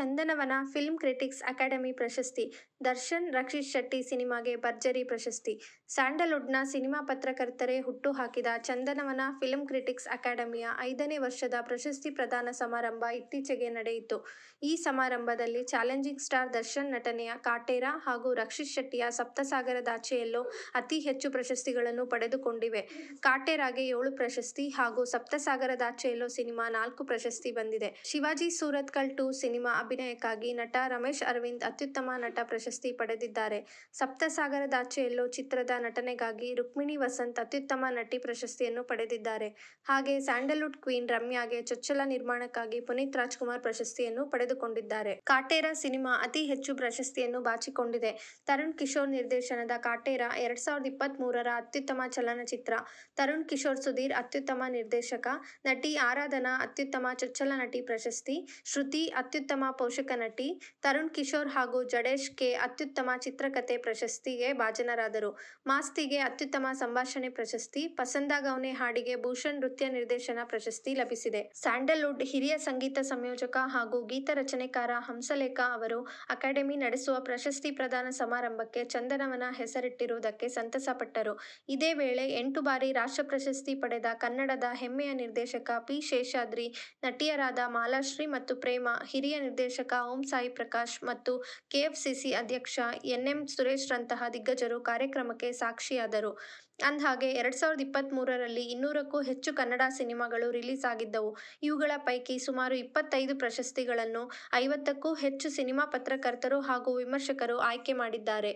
ಚಂದನವನ film critics academy ಪ್ರಶಸ್ತಿ ದರ್ಶನ್ ರಕ್ಷಿತ್ ಶೆಟ್ಟಿ ಸಿನಿಮಾಗೆ ಭರ್ಜರಿ ಪ್ರಶಸ್ತಿ ಸ್ಯಾಂಡಲ್ವುಡ್ನ ಸಿನಿಮಾ ಪತ್ರಕರ್ತರೇ ಹುಟ್ಟು ಹಾಕಿದ ಚಂದನವನ ಫಿಲ್ಮ್ ಕ್ರಿಟಿಕ್ಸ್ ಅಕಾಡೆಮಿಯ ಐದನೇ ವರ್ಷದ ಪ್ರಶಸ್ತಿ ಪ್ರದಾನ ಸಮಾರಂಭ ಇತ್ತೀಚೆಗೆ ನಡೆಯಿತು ಈ ಸಮಾರಂಭದಲ್ಲಿ ಚಾಲೆಂಜಿಂಗ್ ಸ್ಟಾರ್ ದರ್ಶನ್ ನಟನೆಯ ಕಾಟೇರ ಹಾಗೂ ರಕ್ಷಿತ್ ಶೆಟ್ಟಿಯ ಸಪ್ತಸಾಗರದಾಚೆಯಲ್ಲೋ ಅತಿ ಹೆಚ್ಚು ಪ್ರಶಸ್ತಿಗಳನ್ನು ಪಡೆದುಕೊಂಡಿವೆ ಕಾಟೇರಾಗೆ ಏಳು ಪ್ರಶಸ್ತಿ ಹಾಗೂ ಸಪ್ತಸಾಗರದಾಚೆಯಲ್ಲೋ ಸಿನಿಮಾ ನಾಲ್ಕು ಪ್ರಶಸ್ತಿ ಬಂದಿದೆ ಶಿವಾಜಿ ಸೂರತ್ಕಲ್ ಟು ಸಿನಿಮಾ ಅಭಿನಯಕ್ಕಾಗಿ ನಟ ರಮೇಶ್ ಅರವಿಂದ್ ಅತ್ಯುತ್ತಮ ನಟ ಪ್ರಶಸ್ತಿ ಪಡೆದಿದ್ದಾರೆ ಸಪ್ತಸಾಗರದಾಚೆಯಲ್ಲೋ ಚಿತ್ರದ ನಟನೆಗಾಗಿ ರುಕ್ಮಿಣಿ ವಸಂತ್ ಅತ್ಯುತ್ತಮ ನಟಿ ಪ್ರಶಸ್ತಿಯನ್ನು ಪಡೆದಿದ್ದಾರೆ ಹಾಗೆ ಸ್ಯಾಂಡಲ್ವುಡ್ ಕ್ವೀನ್ ರಮ್ಯಾಗೆ ಚೊಚ್ಚಲ ನಿರ್ಮಾಣಕ್ಕಾಗಿ ಪುನೀತ್ ರಾಜ್ಕುಮಾರ್ ಪ್ರಶಸ್ತಿಯನ್ನು ಪಡೆದುಕೊಂಡಿದ್ದಾರೆ ಕಾಟೇರ ಸಿನಿಮಾ ಅತಿ ಹೆಚ್ಚು ಪ್ರಶಸ್ತಿಯನ್ನು ಬಾಚಿಕೊಂಡಿದೆ ತರುಣ್ ಕಿಶೋರ್ ನಿರ್ದೇಶನದ ಕಾಟೇರ ಎರಡ್ ಸಾವಿರದ ಇಪ್ಪತ್ತ್ ಮೂರರ ಅತ್ಯುತ್ತಮ ಚಲನಚಿತ್ರ ತರುಣ್ ಕಿಶೋರ್ ಸುಧೀರ್ ಅತ್ಯುತ್ತಮ ನಿರ್ದೇಶಕ ನಟಿ ಆರಾಧನಾ ಅತ್ಯುತ್ತಮ ಚೊಚ್ಚಲ ನಟಿ ಪ್ರಶಸ್ತಿ ಶ್ರುತಿ ಅತ್ಯುತ್ತಮ ಪೋಷಕ ನಟಿ ತರುಣ್ ಕಿಶೋರ್ ಹಾಗೂ ಜಡೇಶ್ ಕೆ ಅತ್ಯುತ್ತಮ ಚಿತ್ರಕಥೆ ಪ್ರಶಸ್ತಿಗೆ ಭಾಜನರಾದರು ಮಾಸ್ತಿಗೆ ಅತ್ಯುತ್ತಮ ಸಂಭಾಷಣೆ ಪ್ರಶಸ್ತಿ ಪಸಂದಾಗೌನೆ ಹಾಡಿಗೆ ಭೂಷಣ್ ನೃತ್ಯ ನಿರ್ದೇಶನ ಪ್ರಶಸ್ತಿ ಲಭಿಸಿದೆ ಸ್ಯಾಂಡಲ್ವುಡ್ ಹಿರಿಯ ಸಂಗೀತ ಸಂಯೋಜಕ ಹಾಗೂ ಗೀತ ರಚನೆಕಾರ ಹಂಸಲೇಖ ಅವರು ಅಕಾಡೆಮಿ ನಡೆಸುವ ಪ್ರಶಸ್ತಿ ಪ್ರದಾನ ಸಮಾರಂಭಕ್ಕೆ ಚಂದನವನ ಹೆಸರಿಟ್ಟಿರುವುದಕ್ಕೆ ಸಂತಸ ಪಟ್ಟರು ಇದೇ ವೇಳೆ ಎಂಟು ಬಾರಿ ರಾಷ್ಟ್ರ ಪ್ರಶಸ್ತಿ ಪಡೆದ ಕನ್ನಡದ ಹೆಮ್ಮೆಯ ನಿರ್ದೇಶಕ ಪಿ ಶೇಷಾದ್ರಿ ನಟಿಯರಾದ ಮಾಲಾಶ್ರೀ ಮತ್ತು ಪ್ರೇಮ ಹಿರಿಯ ನಿರ್ದೇಶಕ ಓಂ ಸಾಯಿ ಪ್ರಕಾಶ್ ಮತ್ತು ಕೆಎಫ್ಸಿಸಿ ಅಧ್ಯಕ್ಷ ಎನ್ಎಂ ಸುರೇಶ್ರಂತಹ ದಿಗ್ಗಜರು ಕಾರ್ಯಕ್ರಮಕ್ಕೆ ಸಾಕ್ಷಿಯಾದರು ಅಂದ್ಹಾಗೆ ಎರಡ್ ಸಾವಿರದ ಇಪ್ಪತ್ತ್ ಮೂರರಲ್ಲಿ ಇನ್ನೂರಕ್ಕೂ ಹೆಚ್ಚು ಕನ್ನಡ ಸಿನಿಮಾಗಳು ರಿಲೀಸ್ ಆಗಿದ್ದವು ಇವುಗಳ ಪೈಕಿ ಸುಮಾರು ಇಪ್ಪತ್ತೈದು ಪ್ರಶಸ್ತಿಗಳನ್ನು ಐವತ್ತಕ್ಕೂ ಹೆಚ್ಚು ಸಿನಿಮಾ ಪತ್ರಕರ್ತರು ಹಾಗೂ ವಿಮರ್ಶಕರು ಆಯ್ಕೆ ಮಾಡಿದ್ದಾರೆ